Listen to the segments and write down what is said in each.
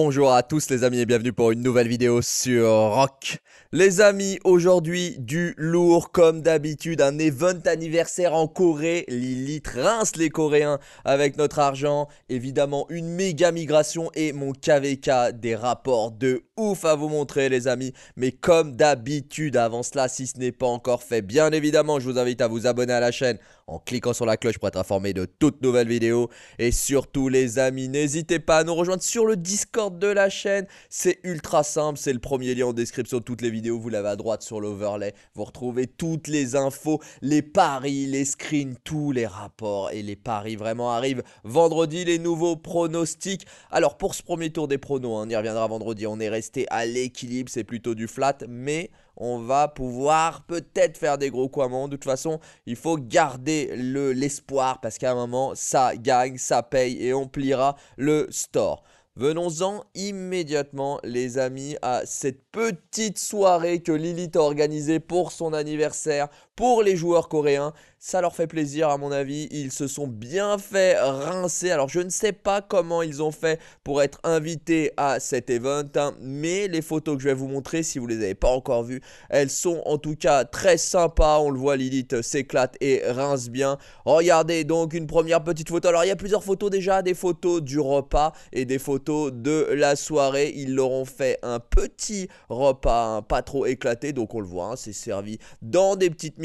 Bonjour à tous les amis et bienvenue pour une nouvelle vidéo sur Rock. Les amis, aujourd'hui du lourd comme d'habitude, un event anniversaire en Corée. Lilith rince les Coréens avec notre argent. Évidemment, une méga migration et mon KVK des rapports de ouf à vous montrer les amis. Mais comme d'habitude, avant cela, si ce n'est pas encore fait, bien évidemment, je vous invite à vous abonner à la chaîne en cliquant sur la cloche pour être informé de toutes nouvelles vidéos. Et surtout les amis, n'hésitez pas à nous rejoindre sur le Discord de la chaîne. C'est ultra simple, c'est le premier lien en description de toutes les vidéos. Vous l'avez à droite sur l'overlay. Vous retrouvez toutes les infos, les paris, les screens, tous les rapports et les paris vraiment arrivent vendredi. Les nouveaux pronostics. Alors pour ce premier tour des pronos, hein, on y reviendra vendredi. On est resté à l'équilibre, c'est plutôt du flat, mais on va pouvoir peut-être faire des gros coiements. De toute façon, il faut garder l'espoir parce qu'à un moment, ça gagne, ça paye et on pliera le store. Venons-en immédiatement, les amis, à cette petite soirée que Lilith a organisée pour son anniversaire pour les joueurs coréens. Ça leur fait plaisir à mon avis. Ils se sont bien fait rincer. Alors je ne sais pas comment ils ont fait pour être invités à cet event. Hein, mais les photos que je vais vous montrer, si vous ne les avez pas encore vues, elles sont en tout cas très sympas. On le voit, Lilith s'éclate et rince bien. Regardez donc une première petite photo. Alors il y a plusieurs photos déjà. Des photos du repas et des photos de la soirée. Ils leur ont fait un petit repas, hein, pas trop éclaté. Donc on le voit, hein, c'est servi dans des petites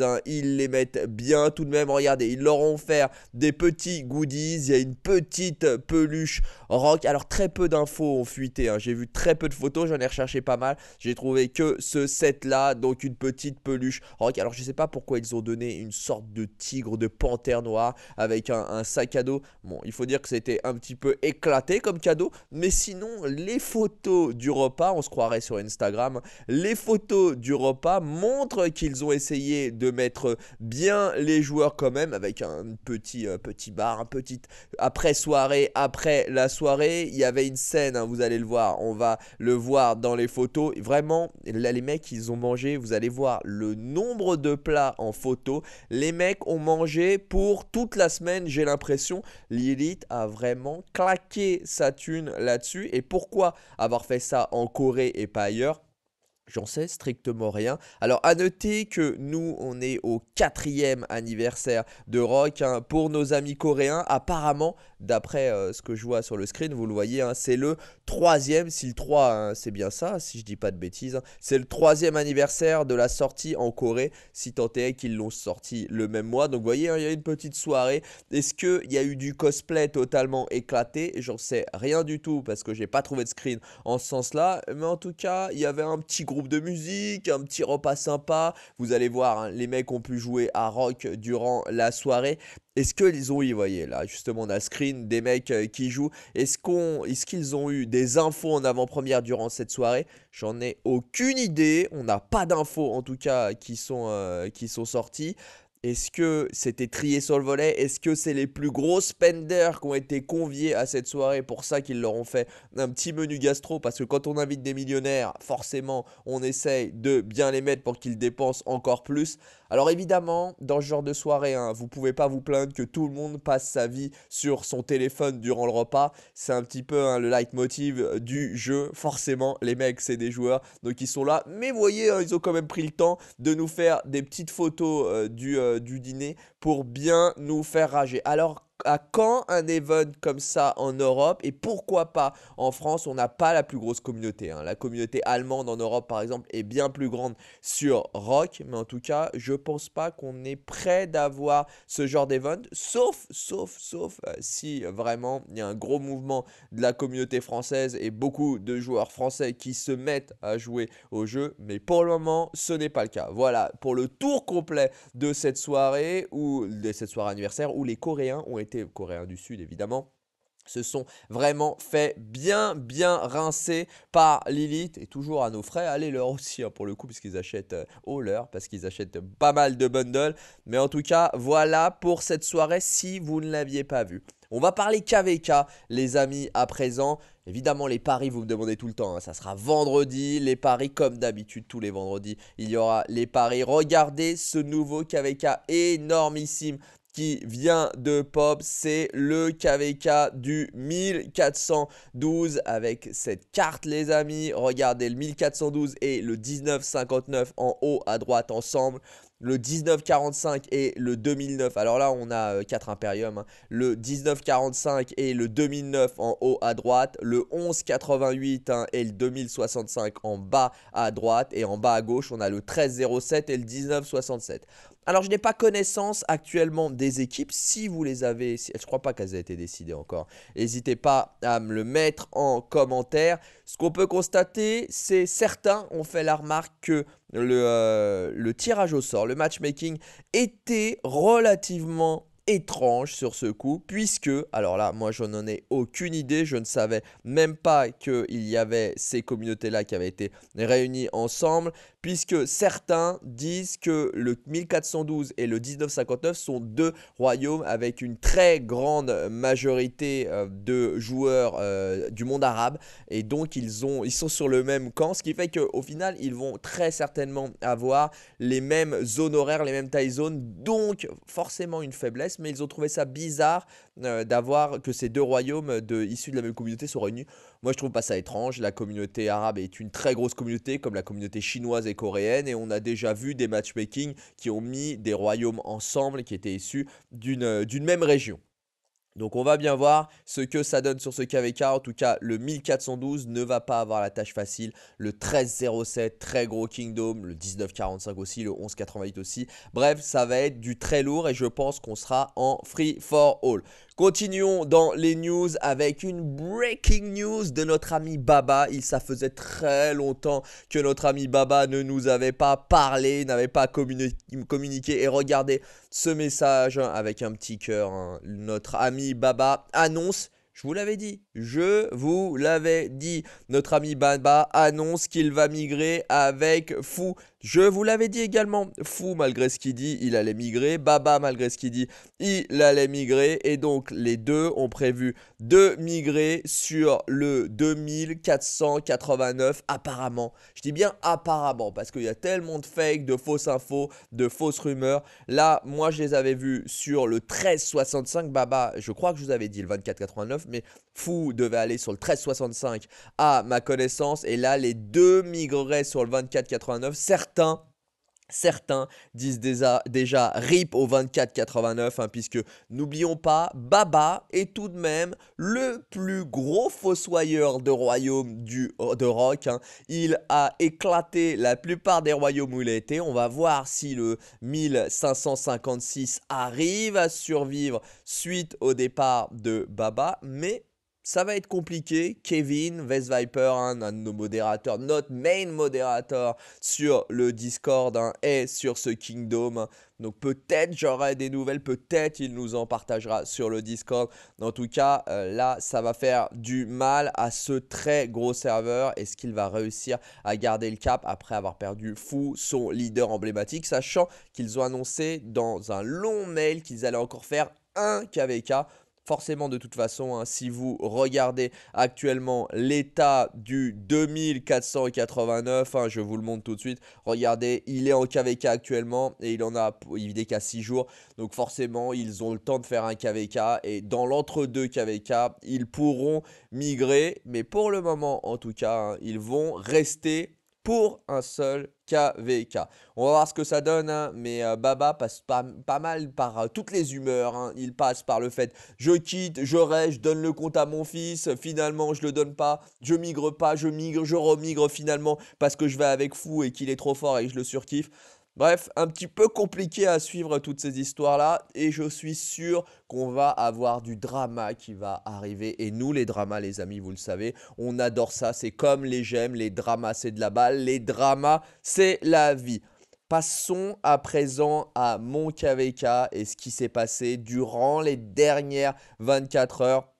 Hein. Ils les mettent bien tout de même. Regardez, ils leur ont fait des petits goodies. Il y a une petite peluche rock. Alors très peu d'infos ont fuité. Hein. J'ai vu très peu de photos. J'en ai recherché pas mal. J'ai trouvé que ce set là, donc une petite peluche rock. Alors je sais pas pourquoi ils ont donné une sorte de tigre, de panthère noire avec un, un sac à dos. Bon, il faut dire que c'était un petit peu éclaté comme cadeau. Mais sinon, les photos du repas, on se croirait sur Instagram. Les photos du repas montrent qu'ils ont essayé essayer de mettre bien les joueurs quand même avec un petit, euh, petit bar, un petit après soirée, après la soirée. Il y avait une scène, hein, vous allez le voir, on va le voir dans les photos. Vraiment, là les mecs ils ont mangé, vous allez voir le nombre de plats en photo. Les mecs ont mangé pour toute la semaine, j'ai l'impression. Lilith a vraiment claqué sa thune là-dessus. Et pourquoi avoir fait ça en Corée et pas ailleurs J'en sais strictement rien. Alors à noter que nous, on est au quatrième anniversaire de Rock. Hein, pour nos amis coréens, apparemment, d'après euh, ce que je vois sur le screen, vous le voyez, hein, c'est le troisième, si le 3, hein, c'est bien ça, si je dis pas de bêtises, c'est le troisième anniversaire de la sortie en Corée, si tant est qu'ils l'ont sorti le même mois. Donc vous voyez, il y a une petite soirée. Est-ce qu'il y a eu du cosplay totalement éclaté J'en sais rien du tout parce que j'ai pas trouvé de screen en ce sens-là. Mais en tout cas, il y avait un petit groupe de musique, un petit repas sympa. Vous allez voir, hein, les mecs ont pu jouer à rock durant la soirée. Est-ce qu'ils ont eu, voyez là, justement, on a screen des mecs euh, qui jouent. Est-ce qu'on, est qu'ils ont eu des infos en avant-première durant cette soirée J'en ai aucune idée. On n'a pas d'infos en tout cas qui sont, euh, qui sont sorties. Est-ce que c'était trié sur le volet Est-ce que c'est les plus gros spenders qui ont été conviés à cette soirée pour ça qu'ils leur ont fait un petit menu gastro Parce que quand on invite des millionnaires, forcément, on essaye de bien les mettre pour qu'ils dépensent encore plus. Alors évidemment, dans ce genre de soirée, hein, vous pouvez pas vous plaindre que tout le monde passe sa vie sur son téléphone durant le repas. C'est un petit peu hein, le leitmotiv euh, du jeu. Forcément, les mecs, c'est des joueurs, donc ils sont là. Mais voyez, hein, ils ont quand même pris le temps de nous faire des petites photos euh, du... Euh, euh, du dîner pour bien nous faire rager. Alors à quand un event comme ça en Europe et pourquoi pas en France On n'a pas la plus grosse communauté. Hein. La communauté allemande en Europe, par exemple, est bien plus grande sur rock, mais en tout cas, je pense pas qu'on est prêt d'avoir ce genre d'event, sauf, sauf, sauf euh, si vraiment il y a un gros mouvement de la communauté française et beaucoup de joueurs français qui se mettent à jouer au jeu, mais pour le moment, ce n'est pas le cas. Voilà pour le tour complet de cette soirée ou de cette soirée anniversaire où les Coréens ont été coréens du Sud évidemment se sont vraiment fait bien bien rincer par Lilith. et toujours à nos frais, allez ah, leur aussi hein, pour le coup puisqu'ils achètent euh, au leur parce qu'ils achètent pas mal de bundles mais en tout cas voilà pour cette soirée si vous ne l'aviez pas vu. On va parler KVK les amis à présent, évidemment les paris vous me demandez tout le temps, hein, ça sera vendredi, les paris comme d'habitude tous les vendredis il y aura les paris, regardez ce nouveau KVK énormissime qui vient de pop, c'est le KVK du 1412 avec cette carte les amis. Regardez le 1412 et le 1959 en haut à droite ensemble le 1945 et le 2009. Alors là, on a 4 euh, impériums hein. Le 1945 et le 2009 en haut à droite. Le 1188 hein, et le 2065 en bas à droite. Et en bas à gauche, on a le 1307 et le 1967. Alors, je n'ai pas connaissance actuellement des équipes. Si vous les avez, si, je crois pas qu'elles aient été décidées encore. N'hésitez pas à me le mettre en commentaire. Ce qu'on peut constater, c'est certains ont fait la remarque que le, euh, le tirage au sort, le matchmaking était relativement étrange sur ce coup, puisque, alors là, moi je n'en ai aucune idée, je ne savais même pas qu'il y avait ces communautés-là qui avaient été réunies ensemble, puisque certains disent que le 1412 et le 1959 sont deux royaumes avec une très grande majorité euh, de joueurs euh, du monde arabe et donc ils, ont, ils sont sur le même camp, ce qui fait qu'au final ils vont très certainement avoir les mêmes zones horaires, les mêmes tailles zones, donc forcément une faiblesse, mais ils ont trouvé ça bizarre euh, d'avoir que ces deux royaumes de, issus de la même communauté soient réunis. Moi, je trouve pas ça étrange. La communauté arabe est une très grosse communauté, comme la communauté chinoise et coréenne, et on a déjà vu des matchmaking qui ont mis des royaumes ensemble qui étaient issus euh, d'une même région. Donc on va bien voir ce que ça donne sur ce KVK. En tout cas, le 1412 ne va pas avoir la tâche facile. Le 1307, très gros Kingdom. Le 1945 aussi, le 1188 aussi. Bref, ça va être du très lourd et je pense qu'on sera en free for all. Continuons dans les news avec une breaking news de notre ami Baba. Il ça faisait très longtemps que notre ami Baba ne nous avait pas parlé, n'avait pas communiqué. Et regardez ce message hein, avec un petit cœur. Hein. Notre ami Baba annonce, je vous l'avais dit, je vous l'avais dit, notre ami Baba annonce qu'il va migrer avec Fou. Je vous l'avais dit également, Fou malgré ce qu'il dit, il allait migrer, Baba malgré ce qu'il dit, il allait migrer, et donc les deux ont prévu de migrer sur le 2489 apparemment. Je dis bien apparemment, parce qu'il y a tellement de fakes, de fausses infos, de fausses rumeurs. Là, moi je les avais vus sur le 1365, Baba, je crois que je vous avais dit le 2489, mais Fou devait aller sur le 1365 à ma connaissance. Et là, les deux migreraient sur le 2489. Certains Certains disent déjà, déjà RIP au 2489, hein, puisque n'oublions pas, Baba est tout de même le plus gros fossoyeur de royaume du, de rock. Hein. Il a éclaté la plupart des royaumes où il a été. On va voir si le 1556 arrive à survivre suite au départ de Baba, mais ça va être compliqué. Kevin, Vest Viper, un de nos modérateurs, notre main modérateur sur le Discord et hein, sur ce Kingdom. Donc peut-être j'aurai des nouvelles, peut-être il nous en partagera sur le Discord. En tout cas, euh, là, ça va faire du mal à ce très gros serveur. Est-ce qu'il va réussir à garder le cap après avoir perdu Fou, son leader emblématique, sachant qu'ils ont annoncé dans un long mail qu'ils allaient encore faire un KVK forcément de toute façon, hein, si vous regardez actuellement l'état du 2489, hein, je vous le montre tout de suite, regardez, il est en KVK actuellement et il en a, il n'est qu'à 6 jours, donc forcément ils ont le temps de faire un KVK et dans l'entre-deux KVK, ils pourront migrer, mais pour le moment en tout cas, hein, ils vont rester pour un seul KVK. On va voir ce que ça donne, hein, mais euh, Baba passe pas, pas mal par euh, toutes les humeurs. Hein. Il passe par le fait je quitte, je reste, je donne le compte à mon fils, finalement je le donne pas, je migre pas, je migre, je remigre finalement parce que je vais avec fou et qu'il est trop fort et je le surkiffe. Bref, un petit peu compliqué à suivre toutes ces histoires-là, et je suis sûr qu'on va avoir du drama qui va arriver. Et nous, les dramas, les amis, vous le savez, on adore ça. C'est comme les gemmes, les dramas, c'est de la balle, les dramas, c'est la vie. Passons à présent à mon KVK et ce qui s'est passé durant les dernières 24 heures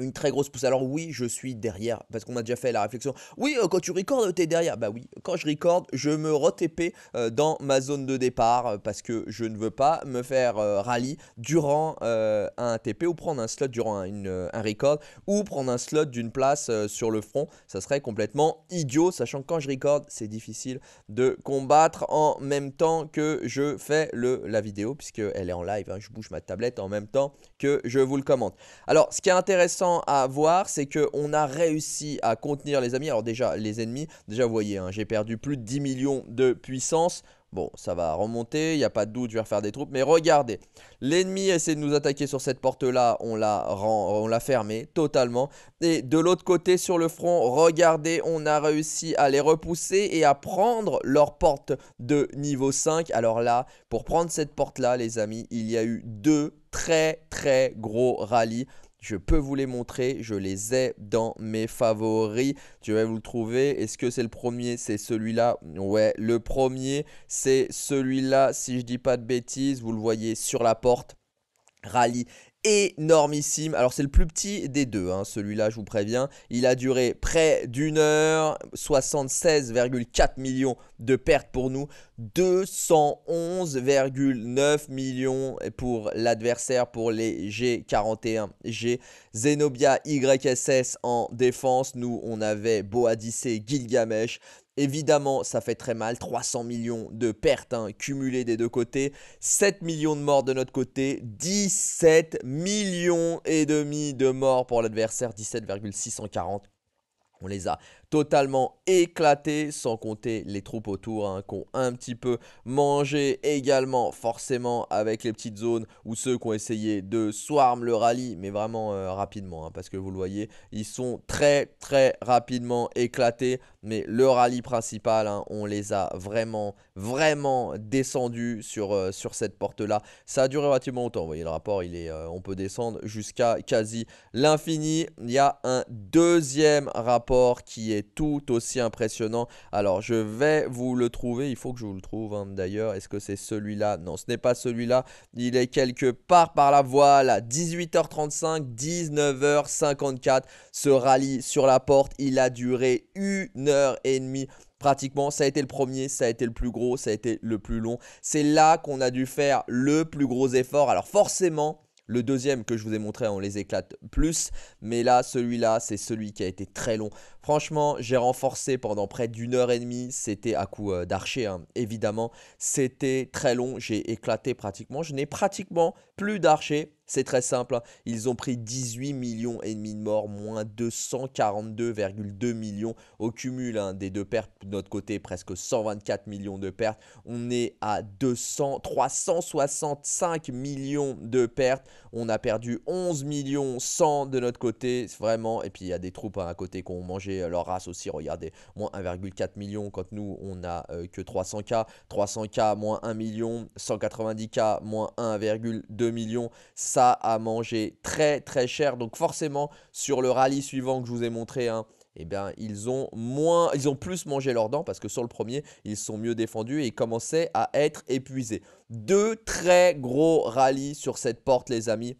une très grosse pousse. Alors oui, je suis derrière, parce qu'on a déjà fait la réflexion. Oui, euh, quand tu recordes, t'es derrière. Bah oui, quand je recorde, je me re-TP euh, dans ma zone de départ, euh, parce que je ne veux pas me faire rallye durant un TP, ou prendre un slot durant un, une, un record, ou prendre un slot d'une place sur le front. Ça serait complètement idiot, sachant que quand je recorde, c'est difficile de combattre en même temps que je fais le, la vidéo, puisqu'elle est en live. Hein. je bouge ma tablette en même temps que je vous le commente. Alors, ce qui est intéressant, à voir, c'est qu'on a réussi à contenir les amis. Alors déjà, les ennemis, déjà vous voyez, hein, j'ai perdu plus de 10 millions de puissance. Bon, ça va remonter, il n'y a pas de doute, je vais refaire des troupes. Mais regardez, l'ennemi essaie de nous attaquer sur cette porte-là, on l'a fermé totalement. Et de l'autre côté, sur le front, regardez, on a réussi à les repousser et à prendre leur porte de niveau 5. Alors là, pour prendre cette porte-là, les amis, il y a eu deux très très gros rallyes je peux vous les montrer, je les ai dans mes favoris. Je vais vous le trouver. Est-ce que c'est le premier C'est celui-là Ouais, le premier, c'est celui-là, si je dis pas de bêtises. Vous le voyez sur la porte. Rallye énormissime. Alors c'est le plus petit des deux, hein, celui-là je vous préviens. Il a duré près d'une heure, 76,4 millions de pertes pour nous, 211,9 millions pour l'adversaire pour les G41G. Zenobia YSS en défense, nous on avait Boadice Gilgamesh, Évidemment, ça fait très mal, 300 millions de pertes hein, cumulées des deux côtés, 7 millions de morts de notre côté, 17 millions et demi de morts pour l'adversaire, 17,640. On les a totalement éclaté, sans compter les troupes autour hein, qui ont un petit peu mangé également, forcément avec les petites zones où ceux qui ont essayé de swarm le rallye, mais vraiment euh, rapidement, hein, parce que vous le voyez, ils sont très très rapidement éclatés, mais le rallye principal, hein, on les a vraiment vraiment descendu sur, euh, sur cette porte-là. Ça a duré relativement longtemps, vous voyez le rapport, il est, euh, on peut descendre jusqu'à quasi l'infini. Il y a un deuxième rapport qui est tout aussi impressionnant. Alors, je vais vous le trouver. Il faut que je vous le trouve hein, d'ailleurs. Est-ce que c'est celui-là Non, ce n'est pas celui-là. Il est quelque part par là. voile. 18h35, 19h54. Ce rallye sur la porte, il a duré une heure et demie pratiquement. Ça a été le premier, ça a été le plus gros, ça a été le plus long. C'est là qu'on a dû faire le plus gros effort. Alors forcément, le deuxième que je vous ai montré, on les éclate plus. Mais là, celui-là, c'est celui qui a été très long. Franchement, j'ai renforcé pendant près d'une heure et demie. C'était à coup euh, d'archer, hein, évidemment. C'était très long. J'ai éclaté pratiquement. Je n'ai pratiquement plus d'archer. C'est très simple. Hein. Ils ont pris 18 millions et demi de morts, moins 242,2 millions au cumul hein, des deux pertes. De notre côté, presque 124 millions de pertes. On est à 200, 365 millions de pertes. On a perdu 11 millions 100 de notre côté, vraiment. Et puis il y a des troupes hein, à côté qui ont mangé euh, leur race aussi, regardez. Moins 1,4 million quand nous, on a euh, que 300K. 300K, moins 1 million. 190K, moins 1,2 million. Ça a mangé très très cher. Donc forcément, sur le rallye suivant que je vous ai montré, hein, eh bien, ils ont moins, ils ont plus mangé leurs dents parce que sur le premier, ils sont mieux défendus et ils commençaient à être épuisés. Deux très gros rallyes sur cette porte, les amis.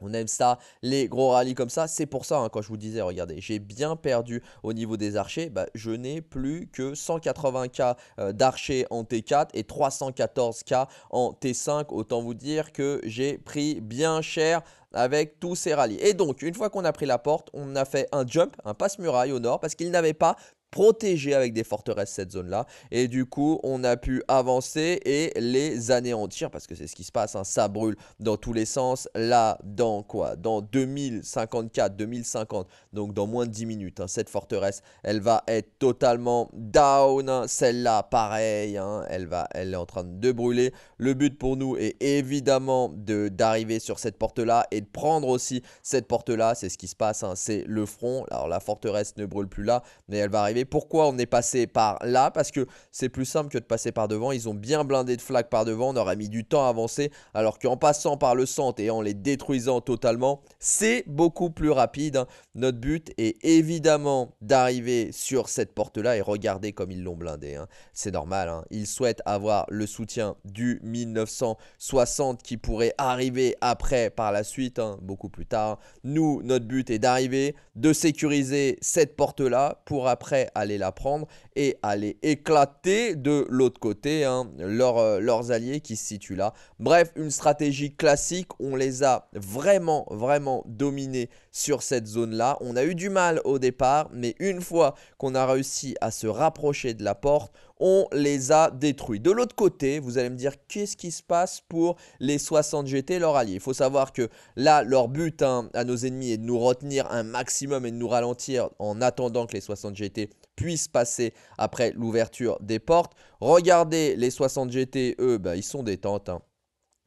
On aime ça, les gros rallyes comme ça. C'est pour ça, hein, quand je vous disais, regardez, j'ai bien perdu au niveau des archers. Bah, je n'ai plus que 180K euh, d'archers en T4 et 314K en T5. Autant vous dire que j'ai pris bien cher avec tous ces rallyes. Et donc, une fois qu'on a pris la porte, on a fait un jump, un passe-muraille au nord, parce qu'il n'avait pas protéger avec des forteresses cette zone-là. Et du coup, on a pu avancer et les anéantir, parce que c'est ce qui se passe, hein. ça brûle dans tous les sens. Là, dans quoi Dans 2054, 2050, donc dans moins de 10 minutes, hein. cette forteresse, elle va être totalement down. Hein. Celle-là, pareil, elle, va, elle est en train de brûler. Le but pour nous est évidemment d'arriver sur cette porte-là et de prendre aussi cette porte-là. C'est ce qui se passe, c'est le front. Alors la forteresse ne brûle plus là, mais elle va arriver pourquoi on est passé par là Parce que c'est plus simple que de passer par devant. Ils ont bien blindé de flaques par devant. On aurait mis du temps à avancer. Alors qu'en passant par le centre et en les détruisant totalement, c'est beaucoup plus rapide. Hein. Notre but est évidemment d'arriver sur cette porte-là et regardez comme ils l'ont blindé. Hein. C'est normal. Hein. Ils souhaitent avoir le soutien du 1960 qui pourrait arriver après par la suite, beaucoup plus tard. Nous, notre but est d'arriver, de sécuriser cette porte-là pour après aller la prendre et aller éclater de l'autre côté hein, euh, leurs alliés qui se situent là. Bref, une stratégie classique, on les a vraiment, vraiment dominés sur cette zone-là. On a eu du mal au départ, mais une fois qu'on a réussi à se rapprocher de la porte, on les a détruits. De l'autre côté, vous allez me dire qu'est-ce qui se passe pour les 60 GT, leurs alliés. Il faut savoir que là, leur but hein, à nos ennemis est de nous retenir un maximum et de nous ralentir en attendant que les 60 GT puissent passer après l'ouverture des portes. Regardez, les 60 GT, eux, bah, ils sont détentes. Hein.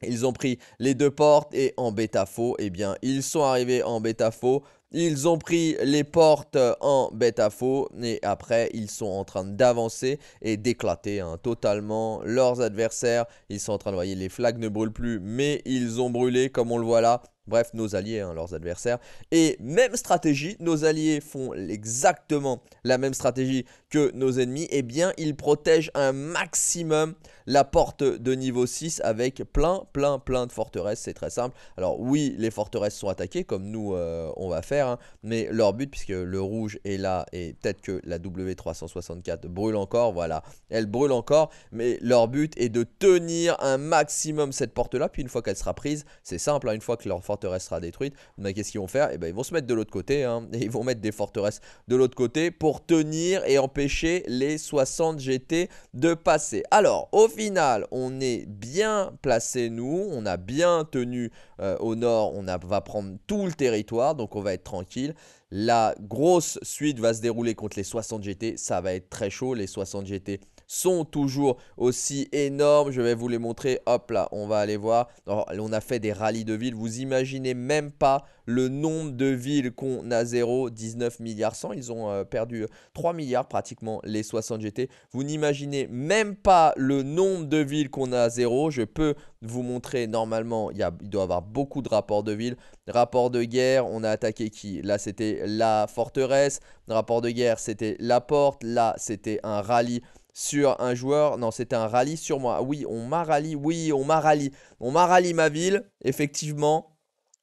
Ils ont pris les deux portes et en bêta faux, eh bien, ils sont arrivés en bêta faux. Ils ont pris les portes en bêta faux et après ils sont en train d'avancer et d'éclater hein, totalement leurs adversaires. Ils sont en train de, voir les flags ne brûlent plus, mais ils ont brûlé comme on le voit là. Bref, nos alliés, hein, leurs adversaires. Et même stratégie, nos alliés font exactement la même stratégie que nos ennemis. Eh bien, ils protègent un maximum la porte de niveau 6 avec plein, plein, plein de forteresses. C'est très simple. Alors oui, les forteresses sont attaquées comme nous, euh, on va faire. Hein. mais leur but, puisque le rouge est là et peut-être que la W364 brûle encore, voilà. Elle brûle encore. Mais leur but est de tenir un maximum cette porte-là. Puis une fois qu'elle sera prise, c'est simple. Hein, une fois que leur forteresse sera détruite. Mais qu'est-ce qu'ils vont faire eh ben, ils vont se mettre de l'autre côté. et hein. ils vont mettre des forteresses de l'autre côté pour tenir et empêcher les 60 GT de passer. Alors, au final, on est bien placé, nous. On a bien tenu euh, au nord. On va prendre tout le territoire. Donc, on va être tranquille. La grosse suite va se dérouler contre les 60 GT. Ça va être très chaud. Les 60 GT sont toujours aussi énormes. Je vais vous les montrer. Hop là, on va aller voir. on a fait des rallyes de villes. Vous imaginez même pas le nombre de villes qu'on a zéro. 19 milliards 100. Ils ont euh, perdu 3 euh, milliards pratiquement les 60 GT. Vous n'imaginez même pas le nombre de villes qu'on a à zéro. Je peux vous montrer normalement, il, y a, il doit y avoir beaucoup de rapports de villes. Rapport de guerre, on a attaqué qui Là c'était la forteresse. Rapport de guerre, c'était la porte. Là c'était un rallye sur un joueur. Non, c'était un rallye sur moi. Oui, on m'a rallye. Oui, on m'a rallye. On m'a rallye ma ville, effectivement.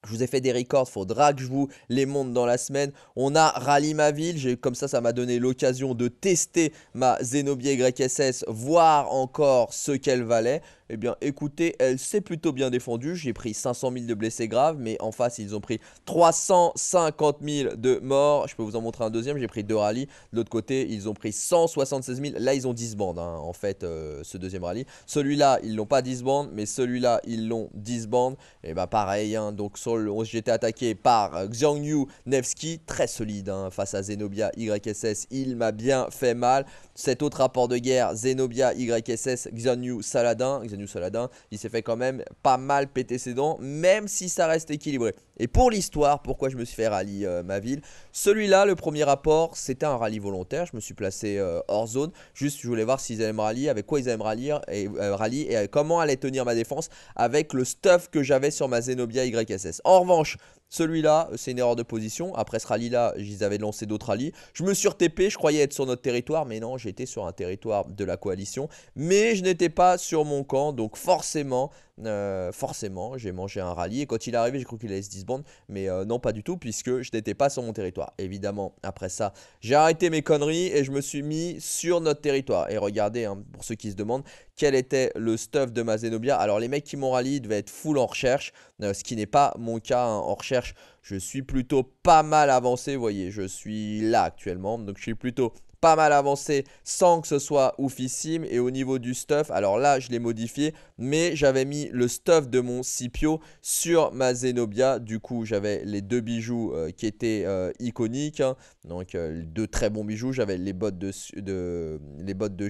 Je vous ai fait des records, faudra que je vous les montre dans la semaine. On a rallye ma ville, comme ça ça m'a donné l'occasion de tester ma Zenobia YSS, voir encore ce qu'elle valait. Eh bien, écoutez, elle s'est plutôt bien défendue. J'ai pris 500 000 de blessés graves, mais en face, ils ont pris 350 000 de morts. Je peux vous en montrer un deuxième. J'ai pris deux rallyes. De l'autre côté, ils ont pris 176 000. Là, ils ont 10 bandes, hein, en fait, euh, ce deuxième rallye. Celui-là, ils l'ont pas 10 bandes, mais celui-là, ils l'ont 10 bandes. Et eh bah, ben, pareil, hein. donc sur 11, j'étais attaqué par euh, yu Nevsky. Très solide hein, face à Zenobia YSS. Il m'a bien fait mal. Cet autre rapport de guerre, Zenobia YSS, Xiangyu Saladin. Saladin. Il s'est fait quand même pas mal péter ses dents, même si ça reste équilibré. Et pour l'histoire, pourquoi je me suis fait rallye euh, ma ville Celui-là, le premier rapport, c'était un rallye volontaire. Je me suis placé euh, hors zone. Juste, je voulais voir s'ils allaient me avec quoi ils allaient me et, euh, et comment allait tenir ma défense avec le stuff que j'avais sur ma Zenobia YSS. En revanche, celui-là, c'est une erreur de position. Après ce rallye-là, ils avaient lancé d'autres rallyes. Je me suis retépé, je croyais être sur notre territoire, mais non, j'étais sur un territoire de la coalition. Mais je n'étais pas sur mon camp, donc forcément, euh, forcément, j'ai mangé un rallye. Et quand il est arrivé, j'ai cru qu'il allait se disbande. Mais euh, non, pas du tout, puisque je n'étais pas sur mon territoire. Évidemment, après ça, j'ai arrêté mes conneries et je me suis mis sur notre territoire. Et regardez, hein, pour ceux qui se demandent, quel était le stuff de ma Zenobia. Alors, les mecs qui m'ont rallye devaient être full en recherche, euh, ce qui n'est pas mon cas hein, en recherche. Je suis plutôt pas mal avancé, vous voyez, je suis là actuellement. Donc, je suis plutôt pas mal avancé sans que ce soit oufissime. Et au niveau du stuff, alors là, je l'ai modifié, mais j'avais mis le stuff de mon Scipio sur ma Zenobia. Du coup, j'avais les deux bijoux euh, qui étaient euh, iconiques. Hein. Donc, euh, les deux très bons bijoux. J'avais les bottes de, de, les bottes de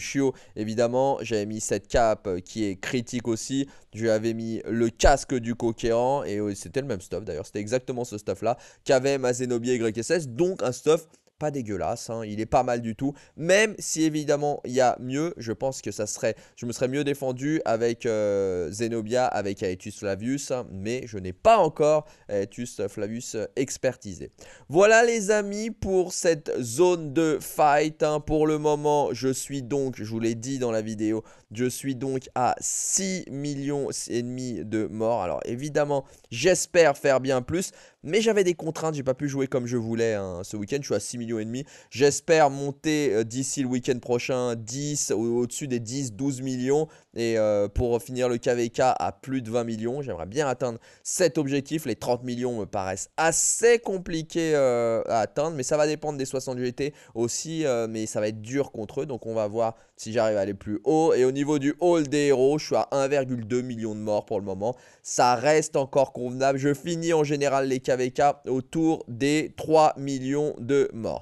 évidemment. J'avais mis cette cape qui est critique aussi. Je mis le casque du conquérant. Et c'était le même stuff d'ailleurs. C'était exactement ce stuff là qu'avait ma Zenobia YSS. Donc, un stuff dégueulasse, hein, il est pas mal du tout. Même si évidemment il y a mieux, je pense que ça serait, je me serais mieux défendu avec euh, Zenobia, avec Aetus Flavius, hein, mais je n'ai pas encore Aetus Flavius expertisé. Voilà les amis pour cette zone de fight. Hein. Pour le moment, je suis donc, je vous l'ai dit dans la vidéo, je suis donc à 6 millions et demi de morts. Alors évidemment, j'espère faire bien plus, mais j'avais des contraintes, j'ai pas pu jouer comme je voulais ce week-end, je suis à 6 millions demi. J'espère monter euh, d'ici le week-end prochain 10 ou au-dessus des 10, 12 millions et euh, pour finir le KVK à plus de 20 millions. J'aimerais bien atteindre cet objectif. Les 30 millions me paraissent assez compliqués euh, à atteindre, mais ça va dépendre des 60 GT aussi, mais ça va être dur contre eux. Donc on va voir si j'arrive à aller plus haut. Et au niveau du hall des héros, je suis à 1,2 million de morts pour le moment. Ça reste encore convenable. Je finis en général les KVK autour des 3 millions de morts.